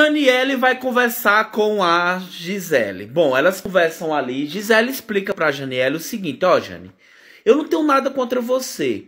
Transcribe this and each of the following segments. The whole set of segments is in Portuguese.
Daniele vai conversar com a Gisele. Bom, elas conversam ali. Gisele explica pra Janiele o seguinte: Ó, oh, Jane, eu não tenho nada contra você.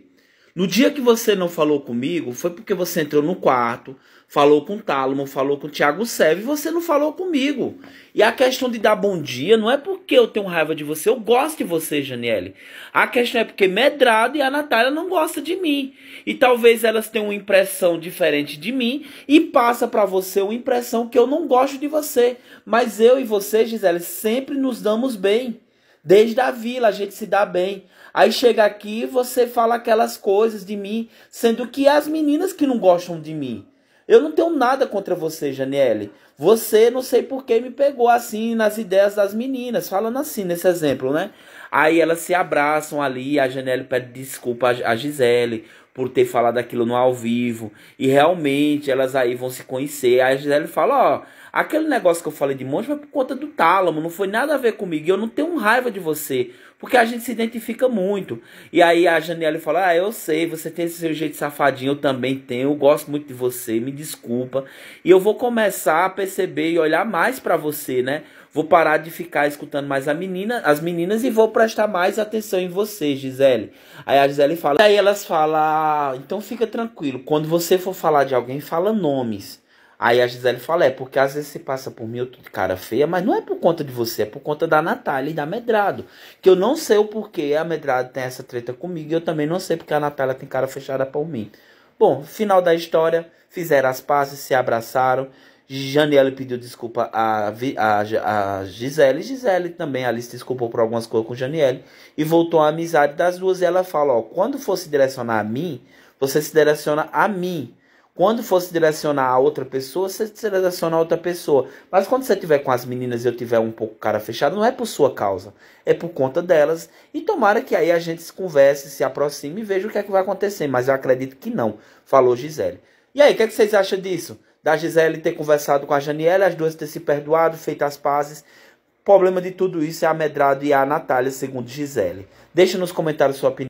No dia que você não falou comigo, foi porque você entrou no quarto, falou com o Tálamo, falou com o Tiago Seve, você não falou comigo. E a questão de dar bom dia não é porque eu tenho raiva de você, eu gosto de você, Janiele. A questão é porque Medrado e a Natália não gostam de mim. E talvez elas tenham uma impressão diferente de mim e passa para você uma impressão que eu não gosto de você. Mas eu e você, Gisele, sempre nos damos bem. Desde a vila a gente se dá bem. Aí chega aqui você fala aquelas coisas de mim, sendo que as meninas que não gostam de mim. Eu não tenho nada contra você, Janiele. Você, não sei por que, me pegou assim nas ideias das meninas, falando assim nesse exemplo, né? Aí elas se abraçam ali, a Janiele pede desculpa a Gisele por ter falado aquilo no ao vivo. E realmente elas aí vão se conhecer. Aí a Gisele fala: Ó, aquele negócio que eu falei de monte foi por conta do tálamo, não foi nada a ver comigo. E eu não tenho raiva de você, porque a gente se identifica muito. E aí a Janiele fala: Ah, eu sei, você tem esse seu jeito safadinho, eu também tenho, eu gosto muito de você, me desculpa. E eu vou começar a perceber e olhar mais para você, né? Vou parar de ficar escutando mais a menina, as meninas e vou prestar mais atenção em você, Gisele. Aí a Gisele fala. E aí elas falam ah, então fica tranquilo. Quando você for falar de alguém, fala nomes. Aí a Gisele fala, é, porque às vezes você passa por mim, eu tô de cara feia, mas não é por conta de você, é por conta da Natália e da Medrado. Que eu não sei o porquê a Medrado tem essa treta comigo e eu também não sei porque a Natália tem cara fechada por mim. Bom, final da história, fizeram as pazes, se abraçaram, Janielle pediu desculpa a, a, a Gisele. Gisele também, Alice desculpou por algumas coisas com Janiele. E voltou a amizade das duas. E ela fala: ó, quando for se direcionar a mim, você se direciona a mim. Quando for se direcionar a outra pessoa, você se direciona a outra pessoa. Mas quando você estiver com as meninas e eu tiver um pouco cara fechado, não é por sua causa, é por conta delas. E tomara que aí a gente se converse, se aproxime e veja o que é que vai acontecer. Mas eu acredito que não, falou Gisele. E aí, o que, é que vocês acham disso? da Gisele ter conversado com a Janiela, as duas ter se perdoado, feito as pazes. O problema de tudo isso é a Medrado e a Natália, segundo Gisele. Deixa nos comentários sua opinião.